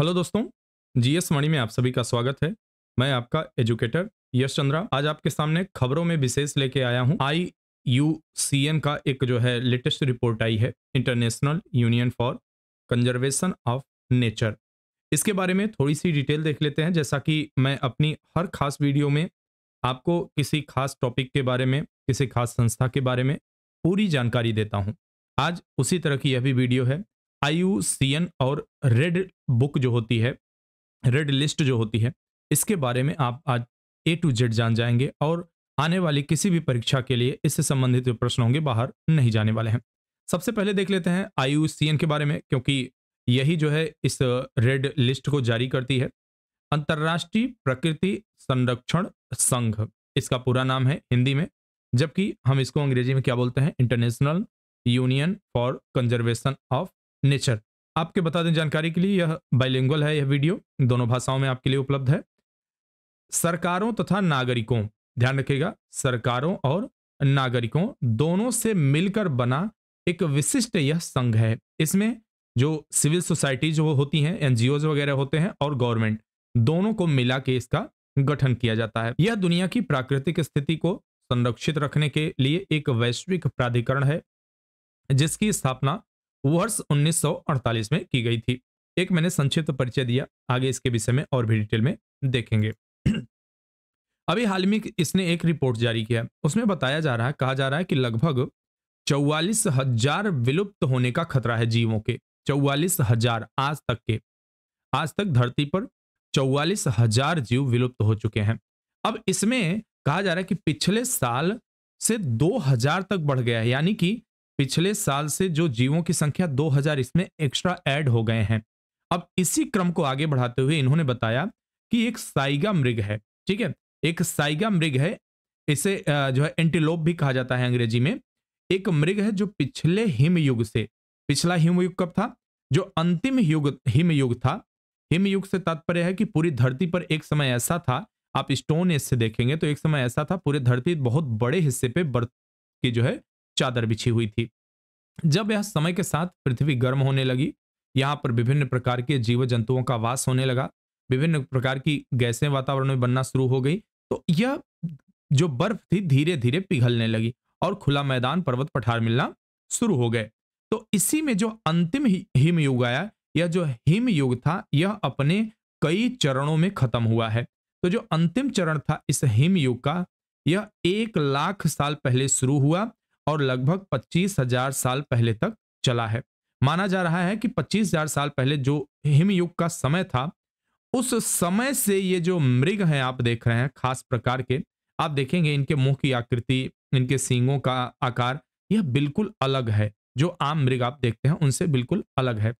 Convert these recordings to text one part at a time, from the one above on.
Hello दोस्तों GS वाणी में आप सभी का स्वागत है मैं आपका एजुकेटर यश चंद्रा आज आपके सामने खबरों में विशेष लेके आया हूं आई यू सी एन का एक जो है लेटेस्ट रिपोर्ट आई है international union for conservation of nature इसके बारे में थोड़ी सी डिटेल देख लेते हैं जैसा कि मैं अपनी हर खास वीडियो में आपको किसी खास टॉपिक के बारे में किसी खास संस्था के बारे में पूरी जानकारी देता हूँ आज उसी तरह की यह भी वीडियो है आई और रेड बुक जो होती है रेड लिस्ट जो होती है इसके बारे में आप आज ए टू जेड जान जाएंगे और आने वाली किसी भी परीक्षा के लिए इससे संबंधित जो प्रश्न होंगे बाहर नहीं जाने वाले हैं सबसे पहले देख लेते हैं आई के बारे में क्योंकि यही जो है इस रेड लिस्ट को जारी करती है अंतर्राष्ट्रीय प्रकृति संरक्षण संघ इसका पूरा नाम है हिंदी में जबकि हम इसको अंग्रेजी में क्या बोलते हैं international union for conservation of nature आपके बता दें जानकारी के लिए यह बाइलिंगुअल है यह वीडियो दोनों भाषाओं में आपके लिए उपलब्ध है सरकारों तथा नागरिकों ध्यान रखिएगा सरकारों और नागरिकों दोनों से मिलकर बना एक विशिष्ट यह संघ है इसमें जो सिविल सोसाइटीज वो होती हैं एनजीओ वगैरह होते हैं और गवर्नमेंट दोनों को मिला के इसका गठन किया जाता है यह दुनिया की प्राकृतिक स्थिति को संरक्षित रखने के लिए एक वैश्विक प्राधिकरण है जिसकी स्थापना वर्ष 1948 में की गई थी एक मैंने संक्षिप्त परिचय दिया आगे इसके विषय में और भी डिटेल में देखेंगे अभी हाल में इसने एक रिपोर्ट जारी किया उसमें बताया जा रहा है कहा जा रहा है कि लगभग चौवालीस हजार विलुप्त होने का खतरा है जीवों के चौवालीस हजार आज तक के आज तक धरती पर चौवालीस हजार जीव विलुप्त हो चुके हैं अब इसमें कहा जा रहा है कि पिछले साल से 2000 तक बढ़ गया है यानी कि पिछले साल से जो जीवों की संख्या 2000 इसमें एक्स्ट्रा ऐड हो गए हैं अब इसी क्रम को आगे बढ़ाते हुए इन्होंने बताया कि एक साइगा मृग है ठीक है एक साइगा मृग है इसे जो है एंटीलोप भी कहा जाता है अंग्रेजी में एक मृग है जो पिछले हिमयुग से पिछला हिमयुग कब था जो अंतिम युग हिमयुग था हिमयुग से तात्पर्य है कि पूरी धरती पर एक समय ऐसा था आप स्टोन एज से देखेंगे तो एक समय ऐसा था पूरी धरती बहुत बड़े हिस्से पे बर्फ की जो है चादर बिछी हुई थी जब यह समय के साथ पृथ्वी गर्म होने लगी यहाँ पर विभिन्न प्रकार के जीव जंतुओं का वास होने लगा विभिन्न प्रकार की गैसें वातावरण में बनना शुरू हो गई तो यह जो बर्फ थी धीरे धीरे पिघलने लगी और खुला मैदान पर्वत पठार मिलना शुरू हो गए तो इसी में जो अंतिम हिम युग आया यह जो हिम युग था यह अपने कई चरणों में खत्म हुआ है तो जो अंतिम चरण था इस हिम युग का यह एक लाख साल पहले शुरू हुआ और लगभग पच्चीस हजार साल पहले तक चला है माना जा रहा है कि पच्चीस हजार साल पहले जो हिमयुग का समय था उस समय से ये जो मृग हैं आप देख रहे हैं खास प्रकार के आप देखेंगे इनके मुंह की आकृति इनके सींगों का आकार यह बिल्कुल अलग है जो आम मृग आप देखते हैं उनसे बिल्कुल अलग है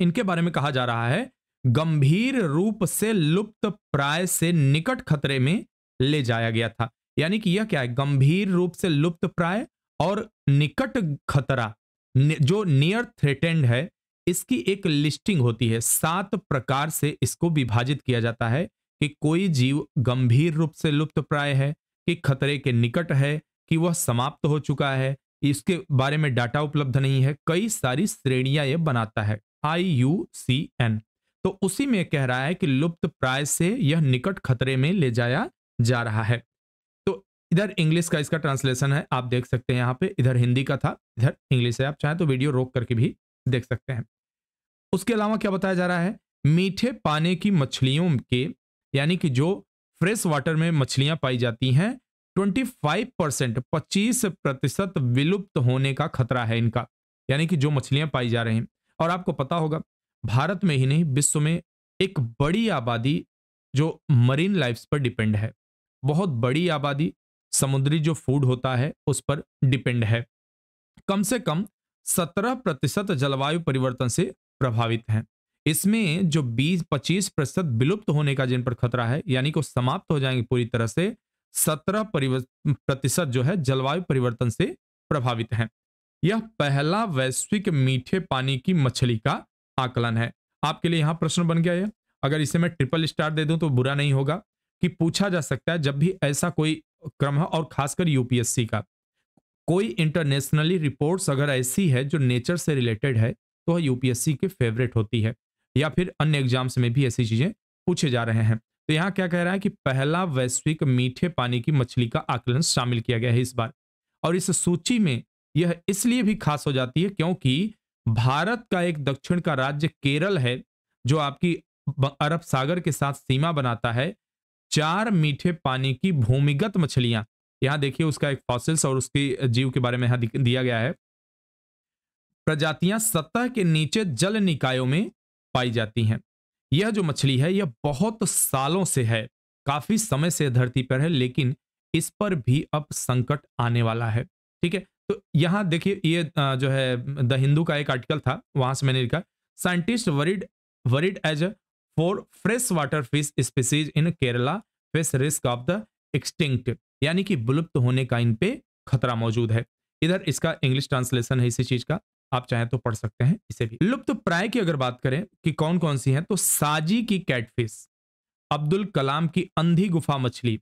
इनके बारे में कहा जा रहा है गंभीर रूप से लुप्त प्राय से निकट खतरे में ले जाया गया था यानी कि यह क्या है गंभीर रूप से लुप्त प्राय और निकट खतरा जो नियर थ्रेटेंड है इसकी एक लिस्टिंग होती है सात प्रकार से इसको विभाजित किया जाता है कि कोई जीव गंभीर रूप से लुप्त प्राय है कि खतरे के निकट है कि वह समाप्त हो चुका है इसके बारे में डाटा उपलब्ध नहीं है कई सारी श्रेणियां यह बनाता है आई यू सी एन तो उसी में कह रहा है कि लुप्त प्राय से यह निकट खतरे में ले जाया जा रहा है इधर इंग्लिश का इसका ट्रांसलेशन है आप देख सकते हैं यहाँ पे इधर हिंदी का था इधर इंग्लिश है आप चाहें तो वीडियो रोक करके भी देख सकते हैं उसके अलावा क्या बताया जा रहा है मीठे पानी की मछलियों के यानी कि जो फ्रेश वाटर में मछलियां पाई जाती हैं 25 परसेंट पच्चीस प्रतिशत विलुप्त होने का खतरा है इनका यानी कि जो मछलियां पाई जा रही हैं और आपको पता होगा भारत में ही नहीं विश्व में एक बड़ी आबादी जो मरीन लाइफ्स पर डिपेंड है बहुत बड़ी आबादी समुद्री जो फूड होता है उस पर डिपेंड है कम से कम 17 प्रतिशत जलवायु परिवर्तन से प्रभावित हैं इसमें जो 20 पच्चीस प्रतिशत विलुप्त होने का जिन पर खतरा है यानी कि समाप्त हो जाएंगे पूरी तरह से 17 प्रतिशत जो है जलवायु परिवर्तन से प्रभावित हैं यह पहला वैश्विक मीठे पानी की मछली का आकलन है आपके लिए यहाँ प्रश्न बन गया है अगर इसे मैं ट्रिपल स्टार दे दूं तो बुरा नहीं होगा कि पूछा जा सकता है जब भी ऐसा कोई क्रम है और खासकर यूपीएससी का कोई इंटरनेशनली रिपोर्ट्स अगर ऐसी है जो नेचर से रिलेटेड है तो वह यूपीएससी के फेवरेट होती है या फिर अन्य एग्जाम्स में भी ऐसी चीज़ें पूछे जा रहे हैं तो यहाँ क्या कह रहा है कि पहला वैश्विक मीठे पानी की मछली का आकलन शामिल किया गया है इस बार और इस सूची में यह इसलिए भी खास हो जाती है क्योंकि भारत का एक दक्षिण का राज्य केरल है जो आपकी अरब सागर के साथ सीमा बनाता है चार मीठे पानी की भूमिगत मछलियां यहाँ देखिए उसका एक फॉसिल्स और उसकी जीव के बारे में यहां दिया गया है प्रजातियां सतह के नीचे जल निकायों में पाई जाती हैं यह जो मछली है यह बहुत सालों से है काफी समय से धरती पर है लेकिन इस पर भी अब संकट आने वाला है ठीक है तो यहाँ देखिए ये जो है द हिंदू का एक आर्टिकल था वहां से मैंने लिखा scientist worried worried as four fresh water fish species in Kerala face risk of the extinct यानी कि विलुप्त होने का इन पे खतरा मौजूद है इधर इसका इंग्लिश ट्रांसलेशन है इसी चीज का आप चाहें तो पढ़ सकते हैं इसे भी लुप्त तो प्राय की अगर बात करें कि कौन कौन सी हैं तो साजी की कैटफिश अब्दुल कलाम की अंधी गुफा मछली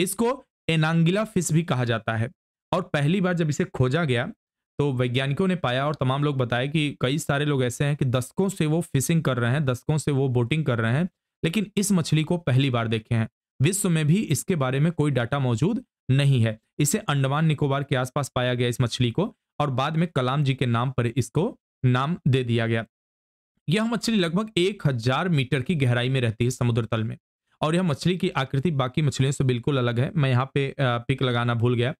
इसको एनांगिला फिश भी कहा जाता है और पहली बार जब इसे खोजा गया तो वैज्ञानिकों ने पाया और तमाम लोग बताए कि कई सारे लोग ऐसे हैं कि दशकों से वो फिशिंग कर रहे हैं दशकों से वो बोटिंग कर रहे हैं लेकिन इस मछली को पहली बार देखे हैं विश्व में भी इसके बारे में कोई डाटा मौजूद नहीं है इसे अंडमान निकोबार के आसपास पाया गया इस मछली को और बाद में कलाम जी के नाम पर इसको नाम दे दिया गया यह मछली लगभग एक हजार मीटर की गहराई में रहती है समुद्र तल में और यह मछली की आकृति बाकी मछलियों से बिल्कुल अलग है मैं यहाँ पे पिक लगाना भूल गया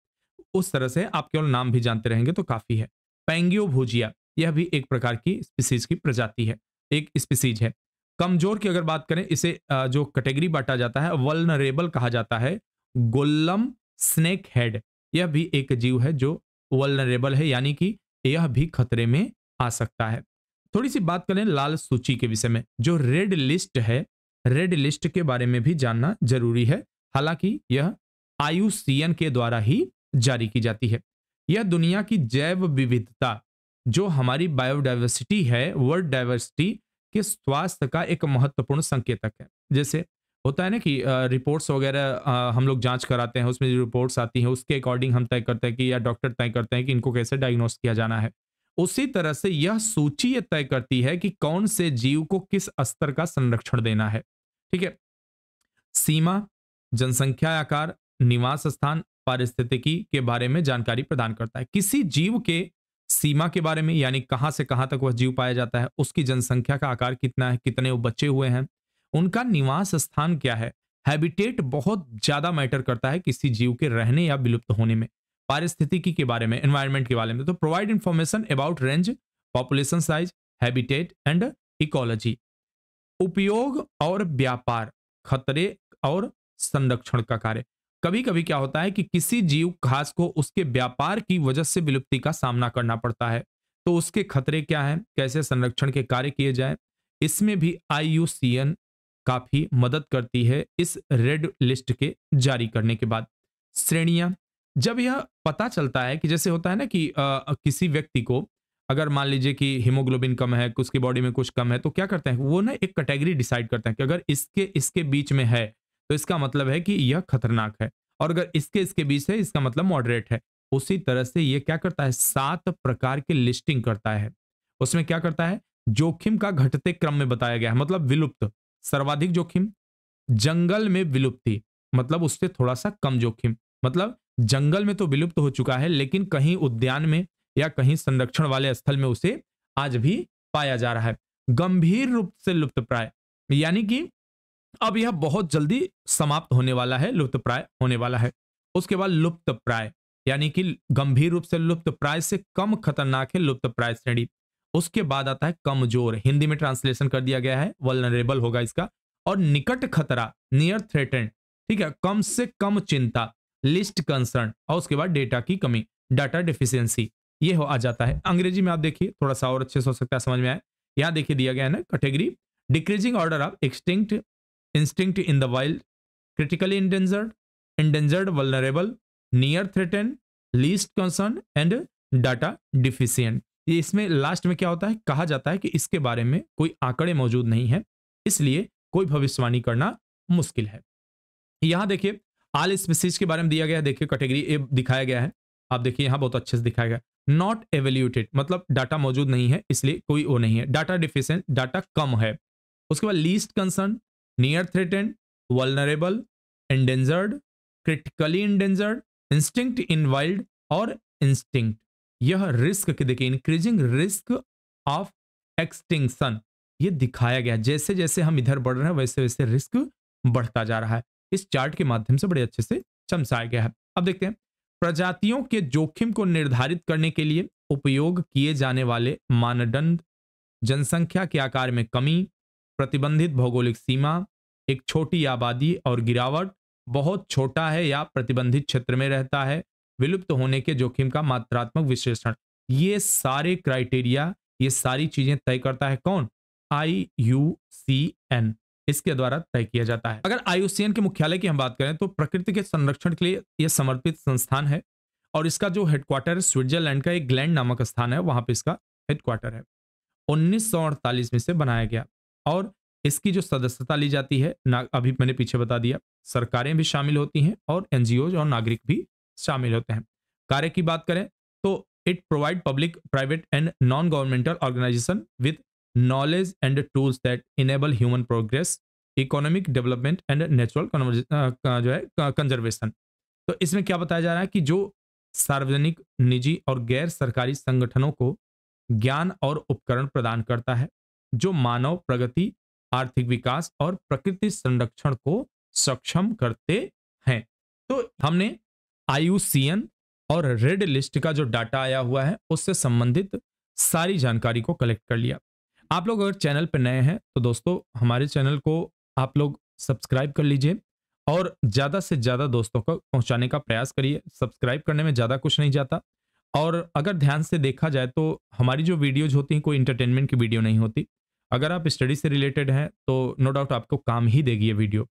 उस तरह से आप केवल नाम भी जानते रहेंगे तो काफी है पैंगियो भोजिया यह भी एक प्रकार की स्पीसीज की प्रजाति है एक स्पीसीज है कमजोर की अगर बात करें इसे जो कैटेगरी बांटा जाता है वलनरेबल कहा जाता है गोल्लम स्नेक हेड यह भी एक जीव है जो वलनरेबल है यानी कि यह भी खतरे में आ सकता है थोड़ी सी बात करें लाल सूची के विषय में जो रेड लिस्ट है रेड लिस्ट के बारे में भी जानना जरूरी है हालांकि यह आयु के द्वारा ही जारी की जाती है यह दुनिया की जैव विविधता जो हमारी बायोडाइवर्सिटी है वर्ल्ड डाइवर्सिटी के स्वास्थ्य का एक महत्वपूर्ण संकेतक है जैसे होता है ना कि रिपोर्ट्स वगैरह हम लोग जांच कराते हैं उसमें जो रिपोर्ट्स आती हैं उसके अकॉर्डिंग हम तय करते हैं कि या डॉक्टर तय करते हैं कि इनको कैसे डायग्नोस किया जाना है उसी तरह से यह सूची यह तय करती है कि कौन से जीव को किस स्तर का संरक्षण देना है ठीक है सीमा जनसंख्या आकार निवास स्थान पारिस्थितिकी के बारे में जानकारी प्रदान करता है किसी जीव के सीमा के बारे में यानी कहाँ से कहाँ तक वह जीव पाया जाता है उसकी जनसंख्या का आकार कितना है कितने वो बचे हुए हैं उनका निवास स्थान क्या है हैबिटेट बहुत ज्यादा मैटर करता है किसी जीव के रहने या विलुप्त होने में पारिस्थितिकी के बारे में एनवायरमेंट के बारे में तो provide information about range population size habitat and ecology उपयोग और व्यापार खतरे और संरक्षण का कार्य कभी कभी क्या होता है कि किसी जीव घास को उसके व्यापार की वजह से विलुप्ति का सामना करना पड़ता है तो उसके खतरे क्या हैं कैसे संरक्षण के कार्य किए जाए इसमें भी आई काफी मदद करती है इस रेड लिस्ट के जारी करने के बाद श्रेणियां जब यह पता चलता है कि जैसे होता है ना कि आ, किसी व्यक्ति को अगर मान लीजिए कि हीमोग्लोबिन कम है उसकी बॉडी में कुछ कम है तो क्या करते हैं वो ना एक कैटेगरी डिसाइड करते हैं कि अगर इसके इसके बीच में है तो इसका मतलब है कि यह खतरनाक है और अगर इसके इसके बीच है इसका मतलब मॉडरेट है उसी तरह से यह क्या करता है सात प्रकार की लिस्टिंग करता है उसमें क्या करता है जोखिम का घटते क्रम में बताया गया है मतलब विलुप्त सर्वाधिक जोखिम जंगल में विलुप्ति मतलब उससे थोड़ा सा कम जोखिम मतलब जंगल में तो विलुप्त हो चुका है लेकिन कहीं उद्यान में या कहीं संरक्षण वाले स्थल में उसे आज भी पाया जा रहा है गंभीर रूप से लुप्त प्राय यानी कि अब यह बहुत जल्दी समाप्त होने वाला है लुप्त प्राय होने वाला है उसके बाद लुप्त प्राय यानी कि गंभीर रूप से लुप्त प्राय से कम खतरनाक है लुप्त प्राय श्रेणी उसके बाद आता है कमजोर हिंदी में ट्रांसलेशन कर दिया गया है वलनरेबल होगा इसका और निकट खतरा नियर थ्रेटेंड ठीक है कम से कम चिंता लिस्ट कंसर्न और उसके बाद डेटा की कमी डाटा डिफिशियंसी ये हो आ जाता है अंग्रेजी में आप देखिए थोड़ा सा और अच्छे से हो सकता है समझ में आए यहाँ देखिए दिया गया है ना category decreasing order of extinct instinct in the wild, critically endangered, endangered, vulnerable, near threatened, least concern and data deficient इसमें लास्ट में क्या होता है कहा जाता है कि इसके बारे में कोई आंकड़े मौजूद नहीं है इसलिए कोई भविष्यवाणी करना मुश्किल है यहां देखिए आल स्पीसीज के बारे में दिया गया है देखिए कैटेगरी ए दिखाया गया है आप देखिए यहाँ बहुत अच्छे से दिखाया गया नॉट एवेल्यूटेड मतलब डाटा मौजूद नहीं है इसलिए कोई वो नहीं है डाटा डिफिशियंट डाटा कम है उसके बाद least concern near threatened, vulnerable, endangered, critically endangered, instinct in wild और instinct. यह रिस्क के देखिए इंक्रीजिंग रिस्क ऑफ एक्सटिंक्शन ये दिखाया गया जैसे जैसे हम इधर बढ़ रहे हैं वैसे वैसे रिस्क बढ़ता जा रहा है इस चार्ट के माध्यम से बड़े अच्छे से चमसाया गया है अब देखते हैं प्रजातियों के जोखिम को निर्धारित करने के लिए उपयोग किए जाने वाले मानदंड जनसंख्या के आकार में कमी प्रतिबंधित भौगोलिक सीमा एक छोटी आबादी और गिरावट बहुत छोटा है या प्रतिबंधित क्षेत्र में रहता है विलुप्त होने के जोखिम का मात्रात्मक विश्लेषण ये सारे क्राइटेरिया ये सारी चीजें तय करता है कौन आई यू सी एन इसके द्वारा तय किया जाता है अगर आई के मुख्यालय की हम बात करें तो प्रकृति के संरक्षण के लिए यह समर्पित संस्थान है और इसका जो हेडक्वार्टर स्विट्जरलैंड का एक ग्लैंड नामक स्थान है वहां पर इसका हेडक्वार्टर है उन्नीस में से बनाया गया और इसकी जो सदस्यता ली जाती है ना अभी मैंने पीछे बता दिया सरकारें भी शामिल होती हैं और एनजीओज और नागरिक भी शामिल होते हैं कार्य की बात करें तो it provide public private and non governmental organisation with knowledge and tools that enable human progress economic development and natural जो है कंजर्वेशन तो इसमें क्या बताया जा रहा है कि जो सार्वजनिक निजी और गैर सरकारी संगठनों को ज्ञान और उपकरण प्रदान करता है जो मानव प्रगति आर्थिक विकास और प्रकृति संरक्षण को सक्षम करते हैं तो हमने आयुसीएन और रेड लिस्ट का जो डाटा आया हुआ है उससे संबंधित सारी जानकारी को कलेक्ट कर लिया आप लोग अगर चैनल पर नए हैं तो दोस्तों हमारे चैनल को आप लोग सब्सक्राइब कर लीजिए और ज़्यादा से ज़्यादा दोस्तों को पहुंचाने का प्रयास करिए सब्सक्राइब करने में ज़्यादा कुछ नहीं जाता और अगर ध्यान से देखा जाए तो हमारी जो वीडियोज होती हैं कोई इंटरटेनमेंट की वीडियो नहीं होती अगर आप स्टडी से रिलेटेड हैं तो नो डाउट आपको काम ही देगी ये वीडियो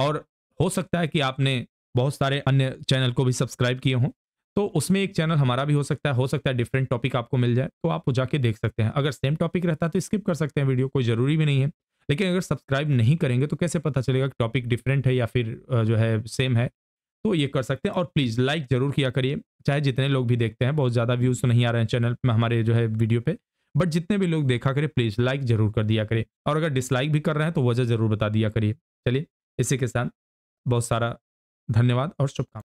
और हो सकता है कि आपने बहुत सारे अन्य चैनल को भी सब्सक्राइब किए हों तो उसमें एक चैनल हमारा भी हो सकता है हो सकता है डिफरेंट टॉपिक आपको मिल जाए तो आप वो जाके देख सकते हैं अगर सेम टॉपिक रहता है तो स्किप कर सकते हैं वीडियो कोई ज़रूरी भी नहीं है लेकिन अगर सब्सक्राइब नहीं करेंगे तो कैसे पता चलेगा कि टॉपिक डिफरेंट है या फिर जो है सेम है तो ये कर सकते हैं और प्लीज़ लाइक ज़रूर किया करिए चाहे जितने लोग भी देखते हैं बहुत ज़्यादा व्यूज़ तो नहीं आ रहे हैं चैनल में हमारे जो है वीडियो पे बट जितने भी लोग देखा करें प्लीज़ लाइक ज़रूर कर दिया करें और अगर डिसलाइक भी कर रहे हैं तो वजह ज़रूर बता दिया करिए चलिए इसी के साथ बहुत सारा धन्यवाद और शुभकामना